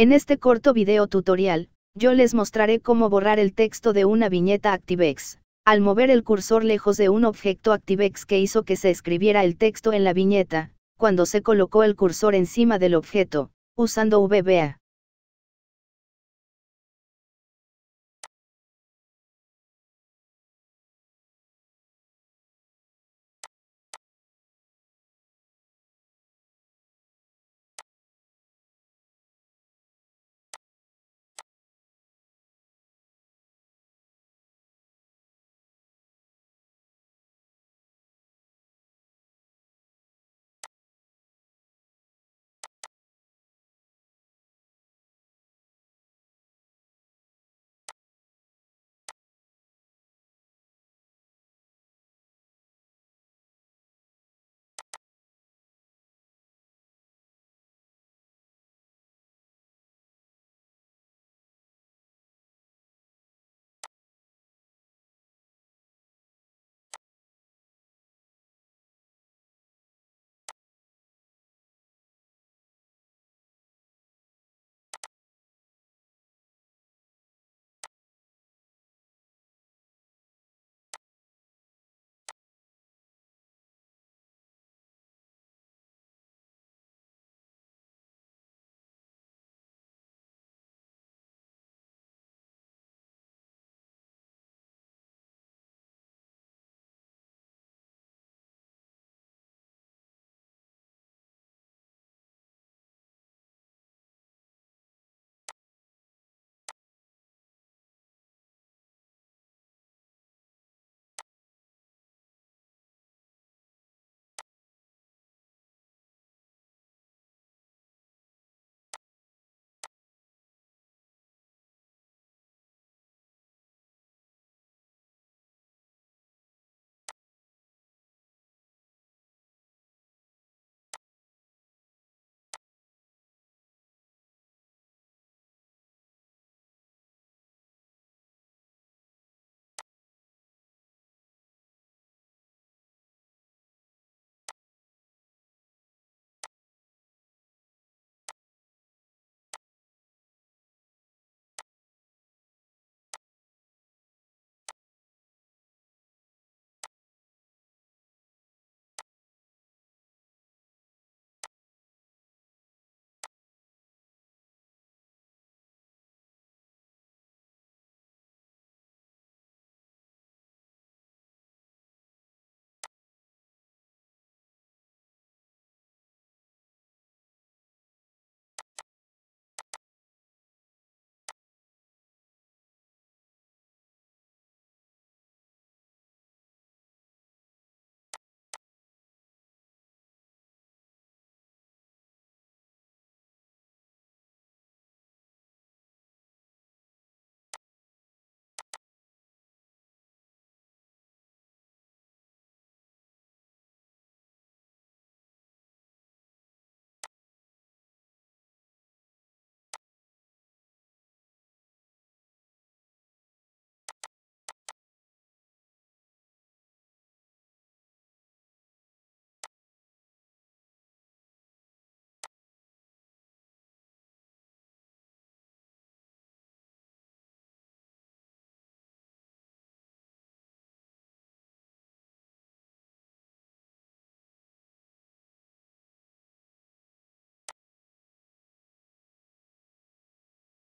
En este corto video tutorial, yo les mostraré cómo borrar el texto de una viñeta ActiveX. Al mover el cursor lejos de un objeto ActiveX que hizo que se escribiera el texto en la viñeta, cuando se colocó el cursor encima del objeto, usando VBA.